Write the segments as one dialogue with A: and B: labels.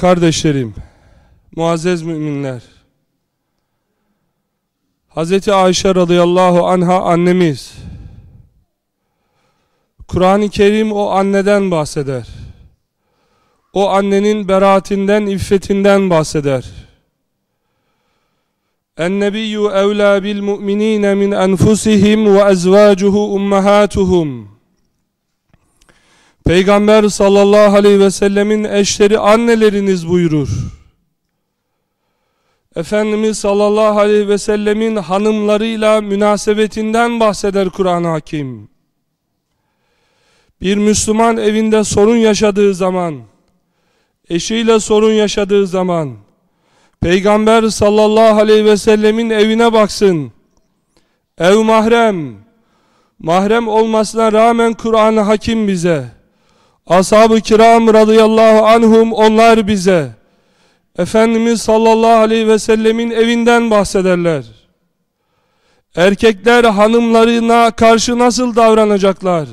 A: Kardeşlerim, muazzez müminler, Hz. Ayşe radıyallahu anha annemiz, Kur'an-ı Kerim o anneden bahseder. O annenin beraatinden, iffetinden bahseder. اَنَّبِيُّ اَوْلَى بِالْمُؤْمِن۪ينَ مِنْ اَنْفُسِهِمْ وَاَزْوَاجُهُ اُمَّهَاتُهُمْ Peygamber sallallahu aleyhi ve sellemin eşleri anneleriniz buyurur. Efendimiz sallallahu aleyhi ve sellemin hanımlarıyla münasebetinden bahseder Kur'an-ı Hakim. Bir Müslüman evinde sorun yaşadığı zaman, eşiyle sorun yaşadığı zaman, Peygamber sallallahu aleyhi ve sellemin evine baksın. Ev mahrem, mahrem olmasına rağmen Kur'an-ı Hakim bize, Ashab-ı kiram radıyallahu anhum onlar bize Efendimiz sallallahu aleyhi ve sellemin evinden bahsederler. Erkekler hanımlarına karşı nasıl davranacaklar?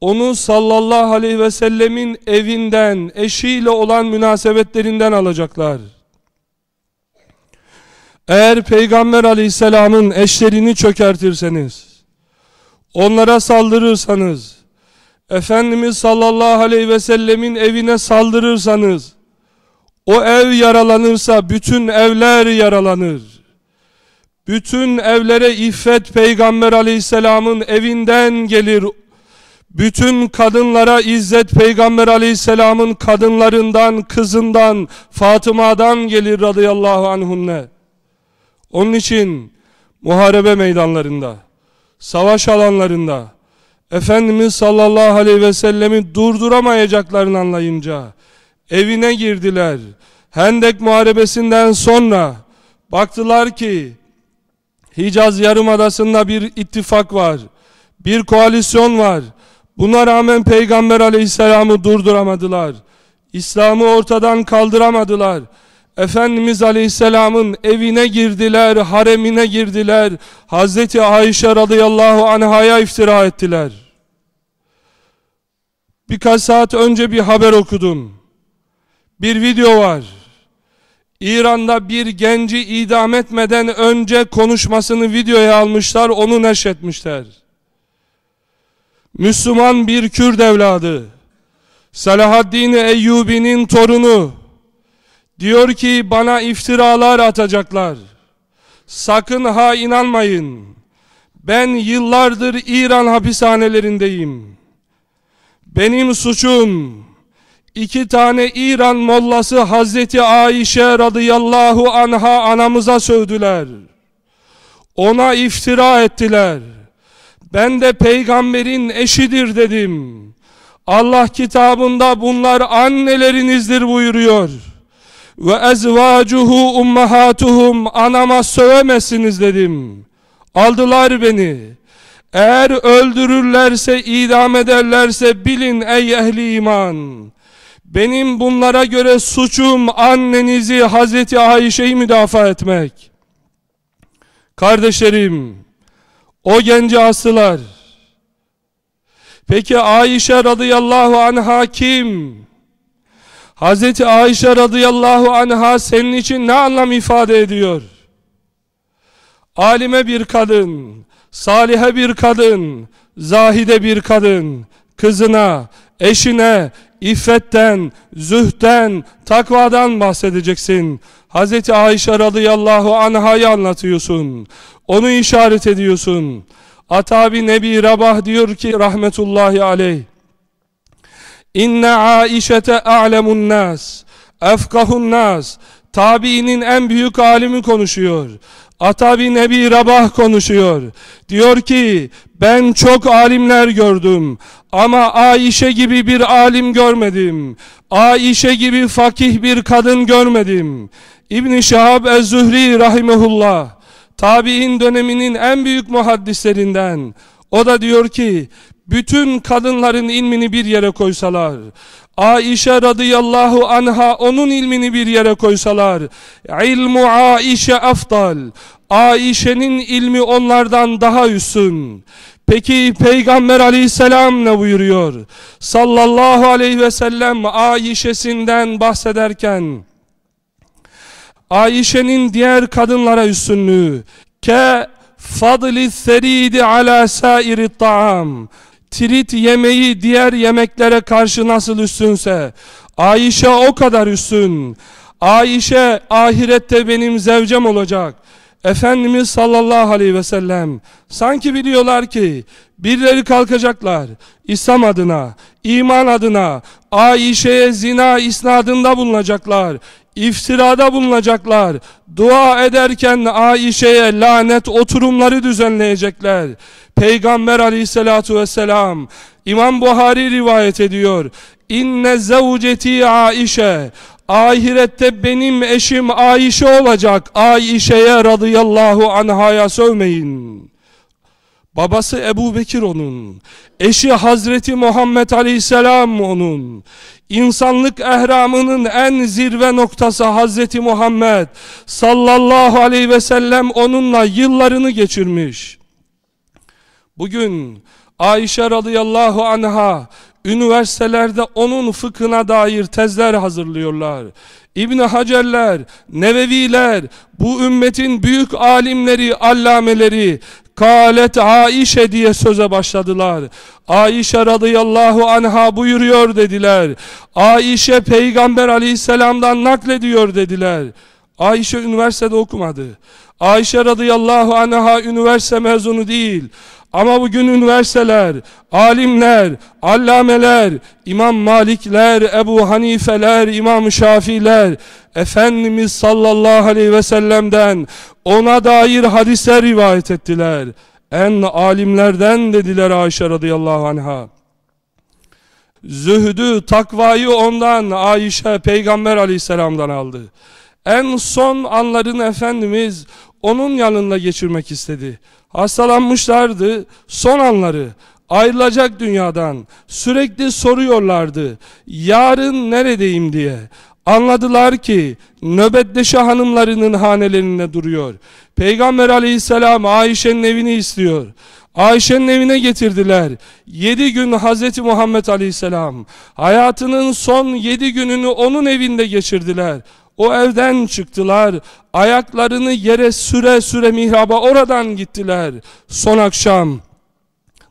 A: Onu sallallahu aleyhi ve sellemin evinden, eşiyle olan münasebetlerinden alacaklar. Eğer Peygamber aleyhisselamın eşlerini çökertirseniz, onlara saldırırsanız, Efendimiz sallallahu aleyhi ve sellemin evine saldırırsanız, o ev yaralanırsa bütün evler yaralanır. Bütün evlere iffet Peygamber aleyhisselamın evinden gelir. Bütün kadınlara izzet Peygamber aleyhisselamın kadınlarından, kızından, Fatıma'dan gelir radıyallahu anhunne. Onun için muharebe meydanlarında, savaş alanlarında, Efendimiz sallallahu aleyhi ve sellemi durduramayacaklarını anlayınca evine girdiler. Hendek muharebesinden sonra baktılar ki Hicaz Yarımadası'nda bir ittifak var. Bir koalisyon var. Buna rağmen Peygamber aleyhisselamı durduramadılar. İslam'ı ortadan kaldıramadılar. Efendimiz Aleyhisselam'ın evine girdiler, haremine girdiler. Hazreti Ayşe radıyallahu anhaya iftira ettiler. Birkaç saat önce bir haber okudum. Bir video var. İran'da bir genci idam etmeden önce konuşmasını videoya almışlar, onu neşretmişler. Müslüman bir Kürt evladı, Selahaddin Eyyubi'nin torunu, diyor ki bana iftiralar atacaklar. Sakın ha inanmayın, ben yıllardır İran hapishanelerindeyim. Benim suçum iki tane İran mollası Hazreti Aişe radıyallahu anha anamıza sövdüler. Ona iftira ettiler. Ben de peygamberin eşidir dedim. Allah kitabında bunlar annelerinizdir buyuruyor. Ve ezvacuhu ummahatuhum anama sövemezsiniz dedim. Aldılar beni. Eğer öldürürlerse, idam ederlerse bilin ey ehli iman. Benim bunlara göre suçum annenizi Hazreti Ayşe'yi müdafaa etmek. Kardeşlerim, o genci asılar. Peki Ayşe radıyallahu anha kim? Hazreti Ayşe radıyallahu anha senin için ne anlam ifade ediyor? Alime bir kadın, Salihe bir kadın, zahide bir kadın, kızına, eşine, iffetten, zühten, takvadan bahsedeceksin. Hz. Ayşe radıyallahu anhayı anlatıyorsun. Onu işaret ediyorsun. Atabi Nebi Rabah diyor ki rahmetullahi aleyh. İnne Aişete a'lemun nas, efkahun nas. Tabiinin en büyük alimi konuşuyor. Atabi Nebi Rabah konuşuyor. Diyor ki ben çok alimler gördüm ama Aişe gibi bir alim görmedim. Aişe gibi fakih bir kadın görmedim. İbn Şahab ez-Zühri rahimehullah tabi'in döneminin en büyük muhaddislerinden. O da diyor ki bütün kadınların ilmini bir yere koysalar, Aişe radıyallahu anha onun ilmini bir yere koysalar, ilmu Aişe afdal, Aişe'nin ilmi onlardan daha üstün. Peki Peygamber aleyhisselam ne buyuruyor? Sallallahu aleyhi ve sellem Aişe'sinden bahsederken, Aişe'nin diğer kadınlara üstünlüğü, ke fadli seridi ala sairi ta'am, tirit yemeği diğer yemeklere karşı nasıl üstünse, Ayşe o kadar üstün. Ayşe ahirette benim zevcem olacak. Efendimiz sallallahu aleyhi ve sellem sanki biliyorlar ki birileri kalkacaklar İslam adına, iman adına Ayşe'ye zina isnadında bulunacaklar iftirada bulunacaklar. Dua ederken Aişe'ye lanet oturumları düzenleyecekler. Peygamber aleyhissalatu vesselam İmam Buhari rivayet ediyor. İnne zevceti Aişe Ahirette benim eşim Aişe olacak. Aişe'ye radıyallahu anhaya sövmeyin. Babası Ebu Bekir onun. Eşi Hazreti Muhammed Aleyhisselam onun. insanlık ehramının en zirve noktası Hazreti Muhammed sallallahu aleyhi ve sellem onunla yıllarını geçirmiş. Bugün Ayşe radıyallahu anha üniversitelerde onun fıkhına dair tezler hazırlıyorlar. İbni Hacerler, Neveviler, bu ümmetin büyük alimleri, allameleri Kalet Aişe diye söze başladılar. Aişe radıyallahu anha buyuruyor dediler. Aişe peygamber aleyhisselamdan naklediyor dediler. Ayşe üniversitede okumadı. Ayşe radıyallahu anha üniversite mezunu değil. Ama bugün üniversiteler, alimler, allameler, İmam Malikler, Ebu Hanifeler, İmam Şafiler, Efendimiz sallallahu aleyhi ve sellem'den ona dair hadisler rivayet ettiler. En alimlerden dediler Ayşe radıyallahu anha. Zühdü, takvayı ondan Ayşe peygamber aleyhisselamdan aldı. En son anlarını Efendimiz onun yanında geçirmek istedi. Hastalanmışlardı son anları ayrılacak dünyadan sürekli soruyorlardı yarın neredeyim diye. Anladılar ki nöbetleşe hanımlarının hanelerinde duruyor. Peygamber aleyhisselam Ayşe'nin evini istiyor. Ayşe'nin evine getirdiler. Yedi gün Hazreti Muhammed aleyhisselam hayatının son yedi gününü onun evinde geçirdiler. O evden çıktılar. Ayaklarını yere süre süre mihraba oradan gittiler. Son akşam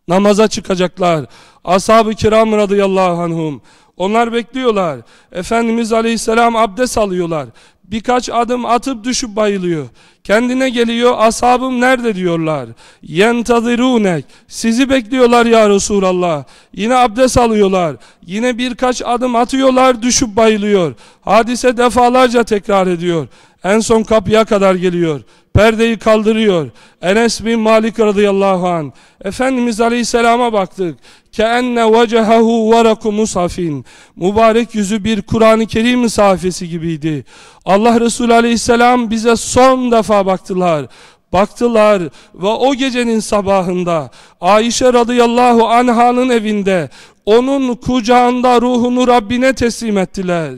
A: namaza çıkacaklar. Ashab-ı kiram radıyallahu anhum. Onlar bekliyorlar. Efendimiz aleyhisselam abdest alıyorlar birkaç adım atıp düşüp bayılıyor. Kendine geliyor, Asabım nerede diyorlar. Yentadirunek, sizi bekliyorlar ya Resulallah. Yine abdest alıyorlar, yine birkaç adım atıyorlar, düşüp bayılıyor. Hadise defalarca tekrar ediyor. En son kapıya kadar geliyor. Perdeyi kaldırıyor. Enes bin Malik radıyallahu an. Efendimiz Aleyhisselam'a baktık. Keenne vecehehu varaku musafin. Mübarek yüzü bir Kur'an-ı Kerim misafesi gibiydi. Allah Resulü Aleyhisselam bize son defa baktılar. Baktılar ve o gecenin sabahında Ayşe radıyallahu anhanın evinde onun kucağında ruhunu Rabbine teslim ettiler.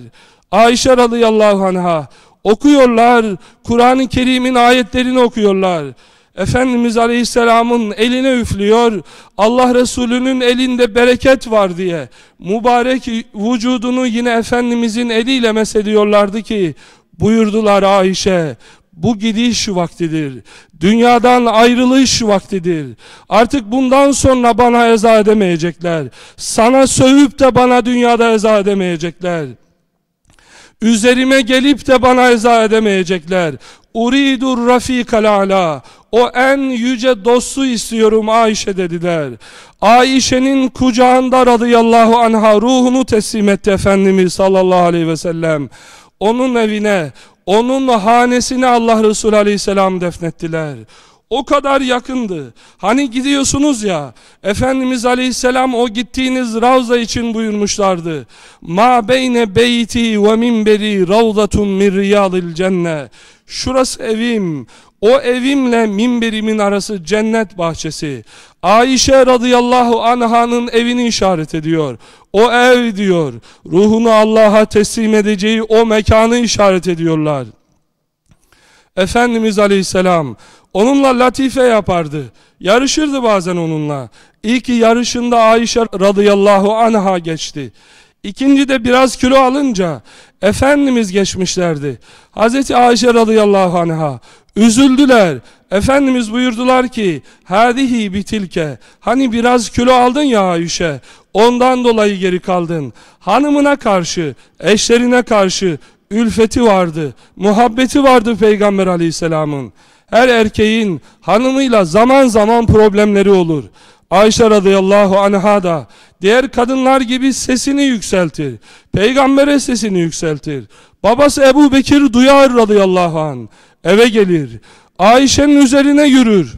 A: Ayşe radıyallahu anha okuyorlar. Kur'an-ı Kerim'in ayetlerini okuyorlar. Efendimiz Aleyhisselam'ın eline üflüyor, Allah Resulü'nün elinde bereket var diye, mübarek vücudunu yine Efendimizin eliyle mesediyorlardı ki, buyurdular Ayşe, bu gidiş vaktidir. Dünyadan ayrılış vaktidir. Artık bundan sonra bana eza edemeyecekler. Sana sövüp de bana dünyada eza edemeyecekler.'' Üzerime gelip de bana izah edemeyecekler. Uridur rafikal ala. O en yüce dostu istiyorum Ayşe dediler. Ayşe'nin kucağında radıyallahu anha ruhunu teslim etti Efendimiz sallallahu aleyhi ve sellem. Onun evine, onun hanesine Allah Resulü aleyhisselam defnettiler. O kadar yakındı. Hani gidiyorsunuz ya, Efendimiz Aleyhisselam o gittiğiniz ravza için buyurmuşlardı. Ma beyne beyti ve minberi ravzatun min riyalil cenne. Şurası evim, o evimle minberimin arası cennet bahçesi. Ayşe radıyallahu anhanın evini işaret ediyor. O ev diyor, ruhunu Allah'a teslim edeceği o mekanı işaret ediyorlar.'' Efendimiz Aleyhisselam onunla latife yapardı. Yarışırdı bazen onunla. İyi ki yarışında Ayşe radıyallahu anha geçti. İkinci de biraz kilo alınca Efendimiz geçmişlerdi. Hazreti Ayşe radıyallahu anha üzüldüler. Efendimiz buyurdular ki Hadihi bitilke Hani biraz kilo aldın ya Ayşe Ondan dolayı geri kaldın Hanımına karşı, eşlerine karşı ülfeti vardı, muhabbeti vardı Peygamber aleyhisselamın. Her erkeğin hanımıyla zaman zaman problemleri olur. Ayşe radıyallahu anha da diğer kadınlar gibi sesini yükseltir. Peygamber'e sesini yükseltir. Babası Ebu Bekir duyar radıyallahu an. Eve gelir. Ayşe'nin üzerine yürür.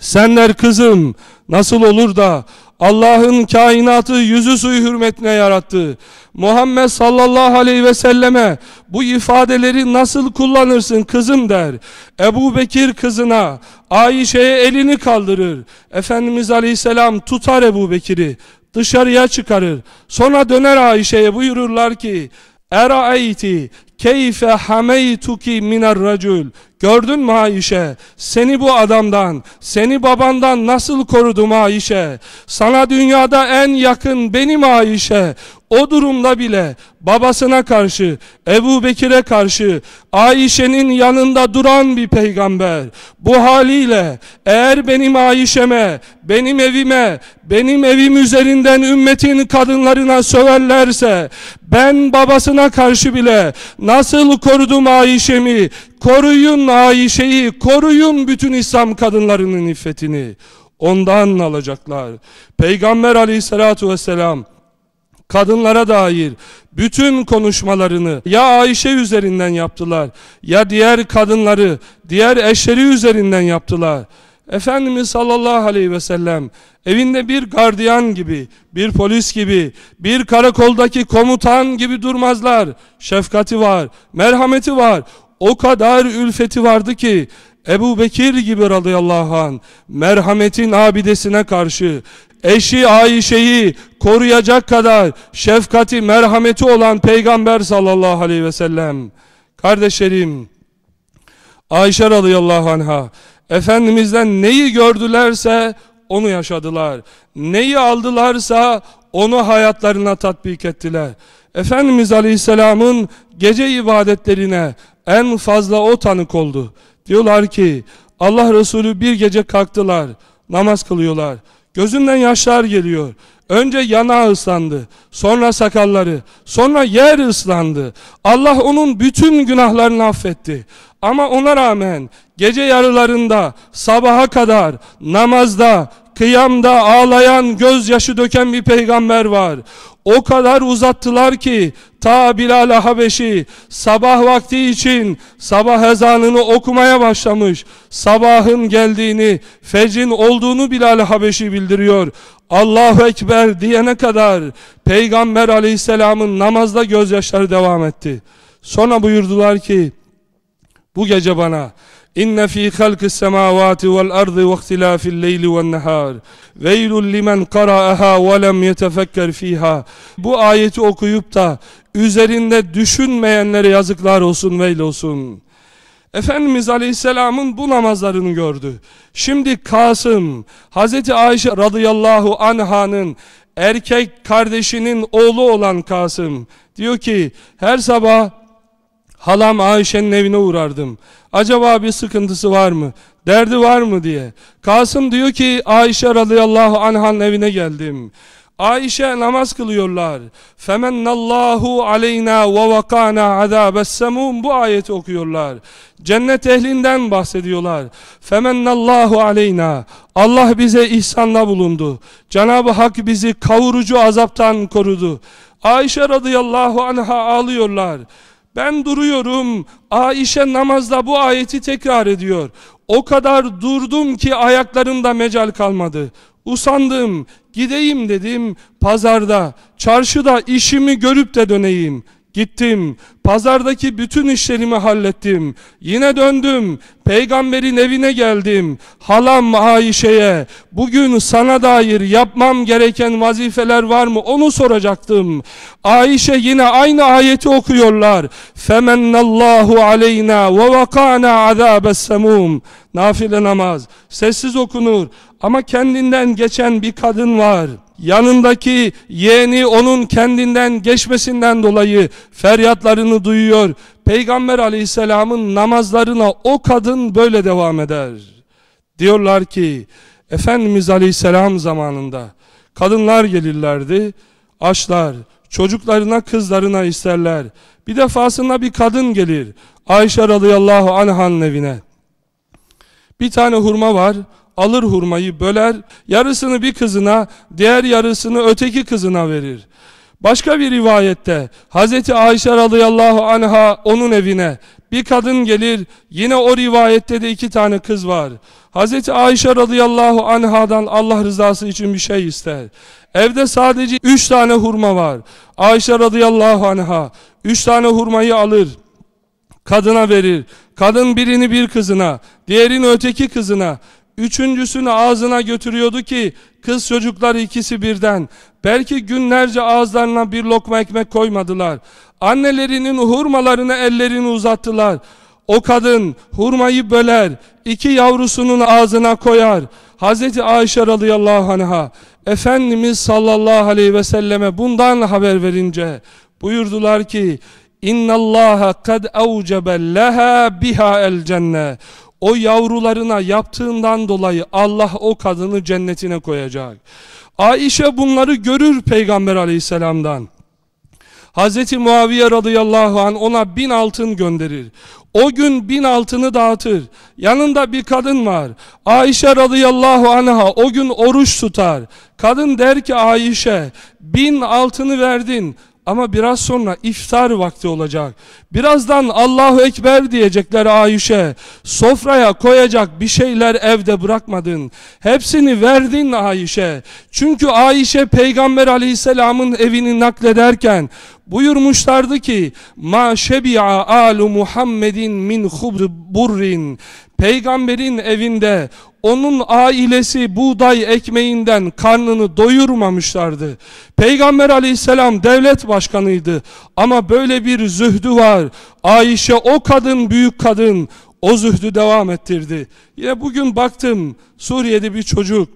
A: Senler kızım nasıl olur da Allah'ın kainatı yüzü suyu hürmetine yarattı. Muhammed sallallahu aleyhi ve selleme bu ifadeleri nasıl kullanırsın kızım der. Ebu Bekir kızına, Ayşe'ye elini kaldırır. Efendimiz aleyhisselam tutar Ebu Bekir'i, dışarıya çıkarır. Sonra döner Ayşe'ye buyururlar ki, Eraeyti Keyfe hameytuki minar racül. Gördün mü Ayşe? Seni bu adamdan, seni babandan nasıl korudum Ayşe? Sana dünyada en yakın benim Ayşe. O durumda bile babasına karşı, Ebu Bekir'e karşı Ayşe'nin yanında duran bir peygamber. Bu haliyle eğer benim Ayşe'me, benim evime, benim evim üzerinden ümmetin kadınlarına söverlerse ben babasına karşı bile nasıl korudum Ayşe'mi, koruyun Ayşe'yi, koruyun bütün İslam kadınlarının iffetini. Ondan alacaklar. Peygamber aleyhissalatu vesselam kadınlara dair bütün konuşmalarını ya Ayşe üzerinden yaptılar ya diğer kadınları, diğer eşleri üzerinden yaptılar. Efendimiz sallallahu aleyhi ve sellem evinde bir gardiyan gibi, bir polis gibi, bir karakoldaki komutan gibi durmazlar. Şefkati var, merhameti var. O kadar ülfeti vardı ki Ebu Bekir gibi radıyallahu an merhametin abidesine karşı eşi Ayşe'yi koruyacak kadar şefkati, merhameti olan Peygamber sallallahu aleyhi ve sellem. Kardeşlerim, Ayşe radıyallahu anha, Efendimiz'den neyi gördülerse onu yaşadılar. Neyi aldılarsa onu hayatlarına tatbik ettiler. Efendimiz Aleyhisselam'ın gece ibadetlerine en fazla o tanık oldu. Diyorlar ki Allah Resulü bir gece kalktılar, namaz kılıyorlar. Gözünden yaşlar geliyor. Önce yanağı ıslandı, sonra sakalları, sonra yer ıslandı. Allah onun bütün günahlarını affetti. Ama ona rağmen gece yarılarında, sabaha kadar, namazda, kıyamda ağlayan, gözyaşı döken bir peygamber var o kadar uzattılar ki ta Bilal Habeşi sabah vakti için sabah ezanını okumaya başlamış. Sabahın geldiğini, fecin olduğunu Bilal Habeşi bildiriyor. Allahu Ekber diyene kadar Peygamber Aleyhisselam'ın namazda gözyaşları devam etti. Sonra buyurdular ki bu gece bana إن في خلق السماوات والأرض واختلاف الليل والنهار ويل لمن قرأها ولم يتفكر فيها Bu ayeti okuyup da üzerinde düşünmeyenlere yazıklar olsun veyle olsun. Efendimiz Aleyhisselam'ın bu namazlarını gördü. Şimdi Kasım, Hazreti Ayşe radıyallahu anh'ın erkek kardeşinin oğlu olan Kasım diyor ki her sabah Halam Ayşe'nin evine uğrardım. Acaba bir sıkıntısı var mı? Derdi var mı diye. Kasım diyor ki Ayşe radıyallahu anhanın evine geldim. Ayşe namaz kılıyorlar. Femennallahu aleyna ve vakana azabessemum bu ayeti okuyorlar. Cennet ehlinden bahsediyorlar. Femennallahu aleyna Allah bize ihsanla bulundu. Cenab-ı Hak bizi kavurucu azaptan korudu. Ayşe radıyallahu anha ağlıyorlar. Ben duruyorum. Aişe namazda bu ayeti tekrar ediyor. O kadar durdum ki ayaklarımda mecal kalmadı. Usandım, gideyim dedim. Pazarda, çarşıda işimi görüp de döneyim.'' Gittim, pazardaki bütün işlerimi hallettim. Yine döndüm, peygamberin evine geldim. Halam Ayşe'ye, bugün sana dair yapmam gereken vazifeler var mı onu soracaktım. Ayşe yine aynı ayeti okuyorlar. فَمَنَّ اللّٰهُ عَلَيْنَا وَوَقَعْنَا عَذَابَ السَّمُومِ Nafile namaz, sessiz okunur ama kendinden geçen bir kadın var.'' yanındaki yeğeni onun kendinden geçmesinden dolayı feryatlarını duyuyor. Peygamber aleyhisselamın namazlarına o kadın böyle devam eder. Diyorlar ki Efendimiz aleyhisselam zamanında kadınlar gelirlerdi, açlar, çocuklarına kızlarına isterler. Bir defasında bir kadın gelir Ayşe radıyallahu anhan evine. Bir tane hurma var, alır hurmayı böler, yarısını bir kızına, diğer yarısını öteki kızına verir. Başka bir rivayette Hz. Ayşe radıyallahu anha onun evine bir kadın gelir yine o rivayette de iki tane kız var. Hz. Ayşe radıyallahu anhadan Allah rızası için bir şey ister. Evde sadece üç tane hurma var. Ayşe radıyallahu anha üç tane hurmayı alır kadına verir. Kadın birini bir kızına, diğerini öteki kızına, Üçüncüsünü ağzına götürüyordu ki kız çocuklar ikisi birden belki günlerce ağızlarına bir lokma ekmek koymadılar. Annelerinin hurmalarını ellerini uzattılar. O kadın hurmayı böler, iki yavrusunun ağzına koyar. Hazreti Ayşe radıyallahu anh'a Efendimiz sallallahu aleyhi ve selleme bundan haber verince buyurdular ki İnna Allah kad awjaba laha biha el cenne o yavrularına yaptığından dolayı Allah o kadını cennetine koyacak. Aişe bunları görür Peygamber aleyhisselamdan. Hz. Muaviye radıyallahu an ona bin altın gönderir. O gün bin altını dağıtır. Yanında bir kadın var. Ayşe radıyallahu anha o gün oruç tutar. Kadın der ki Ayşe bin altını verdin. Ama biraz sonra iftar vakti olacak. Birazdan Allahu Ekber diyecekler Ayşe. Sofraya koyacak bir şeyler evde bırakmadın. Hepsini verdin Ayşe. Çünkü Ayşe Peygamber Aleyhisselam'ın evini naklederken buyurmuşlardı ki ma şebi'a alu Muhammedin min hubr burrin peygamberin evinde onun ailesi buğday ekmeğinden karnını doyurmamışlardı. Peygamber aleyhisselam devlet başkanıydı ama böyle bir zühdü var. Ayşe o kadın büyük kadın o zühdü devam ettirdi. Yine bugün baktım Suriye'de bir çocuk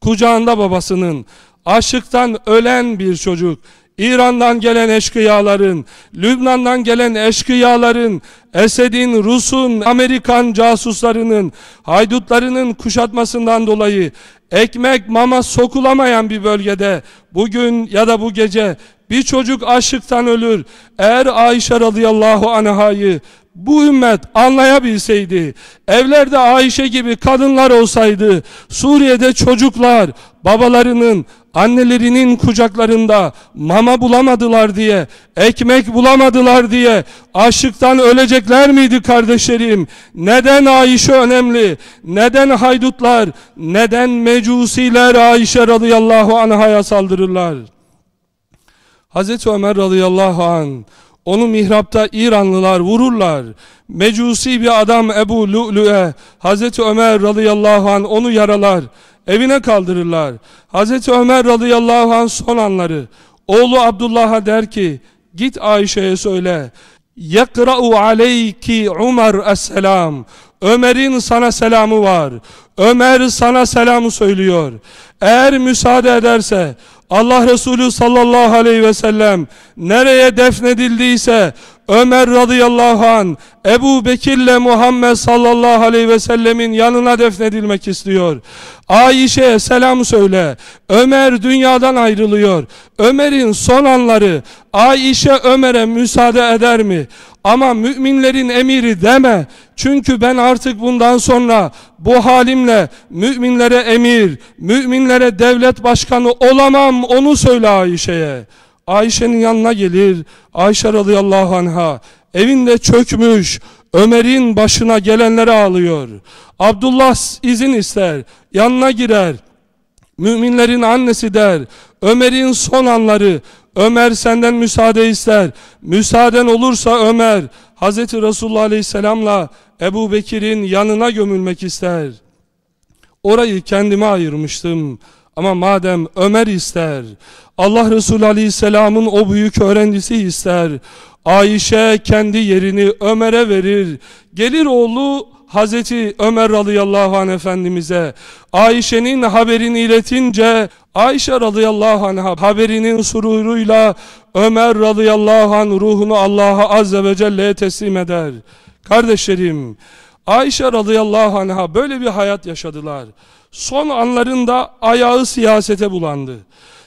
A: kucağında babasının aşıktan ölen bir çocuk İran'dan gelen eşkıyaların, Lübnan'dan gelen eşkıyaların, Esed'in, Rus'un, Amerikan casuslarının, haydutlarının kuşatmasından dolayı ekmek mama sokulamayan bir bölgede bugün ya da bu gece bir çocuk açlıktan ölür. Eğer Ayşe radıyallahu anhayı bu ümmet anlayabilseydi, evlerde Ayşe gibi kadınlar olsaydı, Suriye'de çocuklar babalarının, annelerinin kucaklarında mama bulamadılar diye, ekmek bulamadılar diye açlıktan ölecekler miydi kardeşlerim? Neden Ayşe önemli? Neden haydutlar, neden mecusiler Ayşe radıyallahu anhaya saldırırlar? Hazreti Ömer radıyallahu anh onu mihrapta İranlılar vururlar. Mecusi bir adam Ebu Lu'lu'e Hazreti Ömer radıyallahu an onu yaralar. Evine kaldırırlar. Hazreti Ömer radıyallahu an son anları. Oğlu Abdullah'a der ki git Ayşe'ye söyle. Yekra'u aleyki Umar es-selam. Ömer'in sana selamı var. Ömer sana selamı söylüyor. Eğer müsaade ederse Allah Resulü sallallahu aleyhi ve sellem nereye defnedildiyse Ömer radıyallahu an Ebu Bekir'le Muhammed sallallahu aleyhi ve sellemin yanına defnedilmek istiyor. Ayşe'ye selam söyle. Ömer dünyadan ayrılıyor. Ömer'in son anları Ayşe Ömer'e müsaade eder mi? Ama müminlerin emiri deme. Çünkü ben artık bundan sonra bu halimle müminlere emir, müminlere devlet başkanı olamam onu söyle Ayşe'ye. Ayşe'nin yanına gelir. Ayşe radıyallahu anha evinde çökmüş Ömer'in başına gelenleri ağlıyor. Abdullah izin ister. Yanına girer. Müminlerin annesi der. Ömer'in son anları Ömer senden müsaade ister. Müsaaden olursa Ömer, Hazreti Resulullah Aleyhisselam'la Ebu Bekir'in yanına gömülmek ister. Orayı kendime ayırmıştım. Ama madem Ömer ister, Allah Resulü Aleyhisselam'ın o büyük öğrencisi ister, Ayşe kendi yerini Ömer'e verir, gelir oğlu Hazreti Ömer radıyallahu anh efendimize Ayşe'nin haberini iletince Ayşe radıyallahu anh'a haberinin sururuyla Ömer radıyallahu anh ruhunu Allah'a azze ve celle'ye teslim eder. Kardeşlerim, Ayşe radıyallahu anh'a böyle bir hayat yaşadılar. Son anlarında ayağı siyasete bulandı.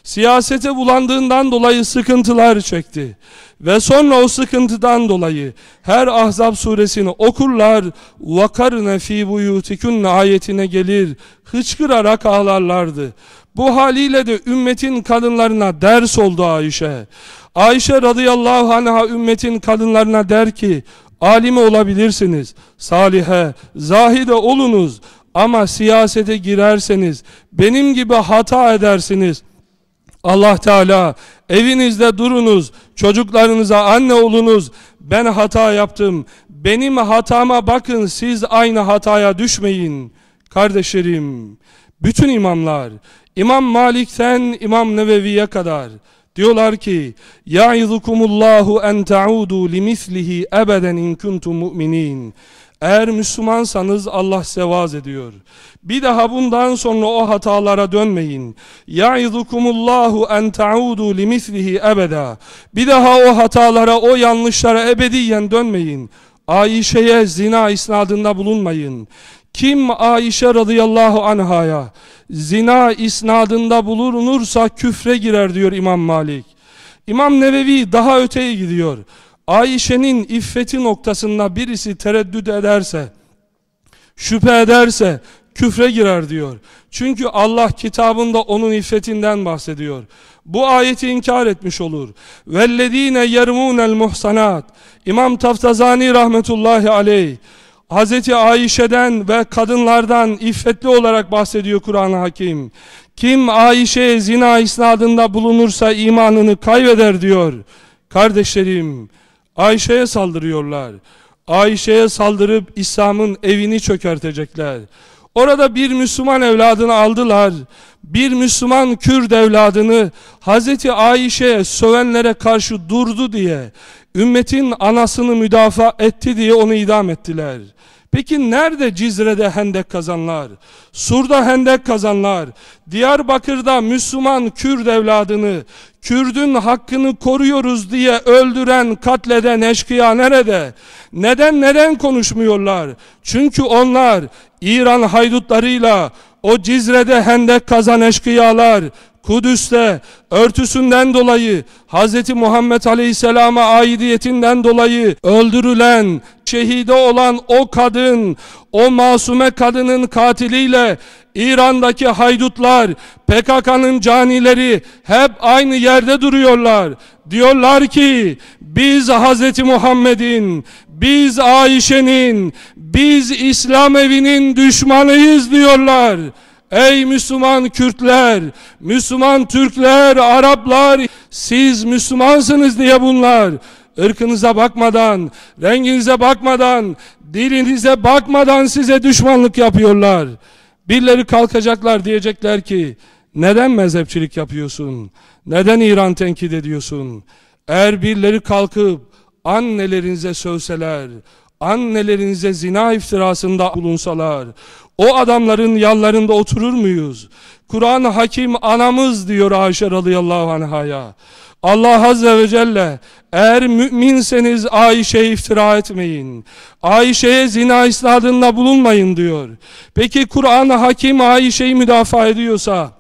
A: Siyasete bulandığından dolayı sıkıntılar çekti. Ve sonra o sıkıntıdan dolayı her Ahzab suresini okurlar, وَقَرْنَ ف۪ي بُيُوتِكُنَّ ayetine gelir, hıçkırarak ağlarlardı. Bu haliyle de ümmetin kadınlarına ders oldu Ayşe. Ayşe radıyallahu anha ümmetin kadınlarına der ki, alime olabilirsiniz, salihe, zahide olunuz ama siyasete girerseniz, benim gibi hata edersiniz. Allah Teala evinizde durunuz, çocuklarınıza anne olunuz, ben hata yaptım, benim hatama bakın siz aynı hataya düşmeyin. Kardeşlerim, bütün imamlar, İmam Malik'ten İmam Nevevi'ye kadar diyorlar ki yaizukumullahu en taudu limislihi ebeden in kuntum mu'minin. Eğer Müslümansanız Allah sevaz ediyor. Bir daha bundan sonra o hatalara dönmeyin. Yaizukumullahu en taudu limislihi ebeda. Bir daha o hatalara, o yanlışlara ebediyen dönmeyin. Ayşe'ye zina isnadında bulunmayın. Kim Ayşe radıyallahu anhaya zina isnadında bulunursa küfre girer diyor İmam Malik. İmam Nevevi daha öteye gidiyor. Ayşe'nin iffeti noktasında birisi tereddüt ederse, şüphe ederse küfre girer diyor. Çünkü Allah kitabında onun iffetinden bahsediyor. Bu ayeti inkar etmiş olur. وَالَّذ۪ينَ يَرْمُونَ الْمُحْسَنَاتِ İmam Taftazani rahmetullahi aleyh Hazreti Ayşe'den ve kadınlardan iffetli olarak bahsediyor Kur'an-ı Hakim. Kim Ayşe zina isnadında bulunursa imanını kaybeder diyor. Kardeşlerim Ayşe'ye saldırıyorlar. Ayşe'ye saldırıp İslam'ın evini çökertecekler. Orada bir Müslüman evladını aldılar. Bir Müslüman Kürt evladını Hazreti Ayşe'ye sövenlere karşı durdu diye, ümmetin anasını müdafaa etti diye onu idam ettiler. Peki nerede Cizre'de hendek kazanlar? Sur'da hendek kazanlar? Diyarbakır'da Müslüman Kürt evladını Kürdün hakkını koruyoruz diye öldüren, katleden eşkıya nerede? Neden neden konuşmuyorlar? Çünkü onlar İran haydutlarıyla o Cizre'de hendek kazan eşkıyalar, Kudüs'te örtüsünden dolayı Hz. Muhammed Aleyhisselam'a aidiyetinden dolayı öldürülen, şehide olan o kadın, o masume kadının katiliyle İran'daki haydutlar, PKK'nın canileri hep aynı yerde duruyorlar. Diyorlar ki biz Hz. Muhammed'in, biz Ayşe'nin, biz İslam evinin düşmanıyız diyorlar. Ey Müslüman Kürtler, Müslüman Türkler, Araplar siz Müslümansınız diye bunlar ırkınıza bakmadan, renginize bakmadan, dilinize bakmadan size düşmanlık yapıyorlar. Birileri kalkacaklar diyecekler ki neden mezhepçilik yapıyorsun? Neden İran tenkit ediyorsun? Eğer birileri kalkıp annelerinize sövseler, annelerinize zina iftirasında bulunsalar, o adamların yanlarında oturur muyuz? Kur'an-ı Hakim anamız diyor Ayşe radıyallahu anhaya. Allah Azze ve Celle eğer müminseniz Ayşe'ye iftira etmeyin. Ayşe'ye zina isnadında bulunmayın diyor. Peki Kur'an-ı Hakim Ayşe'yi müdafaa ediyorsa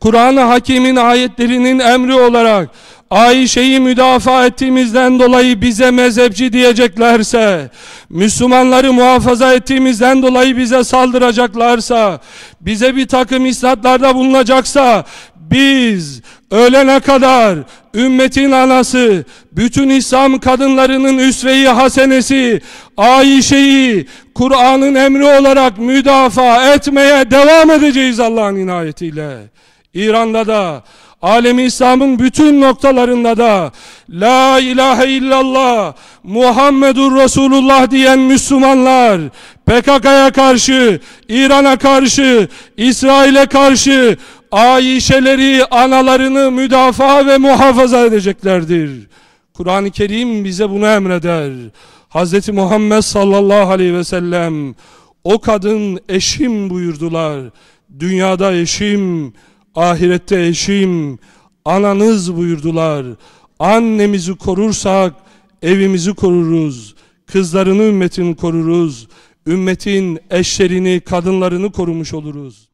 A: Kur'an-ı Hakim'in ayetlerinin emri olarak Ayşe'yi müdafaa ettiğimizden dolayı bize mezhepçi diyeceklerse, Müslümanları muhafaza ettiğimizden dolayı bize saldıracaklarsa, bize bir takım islatlarda bulunacaksa, biz ölene kadar ümmetin anası, bütün İslam kadınlarının üsve-i hasenesi, Ayşe'yi Kur'an'ın emri olarak müdafaa etmeye devam edeceğiz Allah'ın inayetiyle. İran'da da alemi İslam'ın bütün noktalarında da La ilahe illallah Muhammedur Resulullah diyen Müslümanlar PKK'ya karşı, İran'a karşı, İsrail'e karşı Ayşeleri, analarını müdafaa ve muhafaza edeceklerdir. Kur'an-ı Kerim bize bunu emreder. Hz. Muhammed sallallahu aleyhi ve sellem o kadın eşim buyurdular. Dünyada eşim, ahirette eşim, ananız buyurdular. Annemizi korursak evimizi koruruz, kızlarını ümmetini koruruz, ümmetin eşlerini, kadınlarını korumuş oluruz.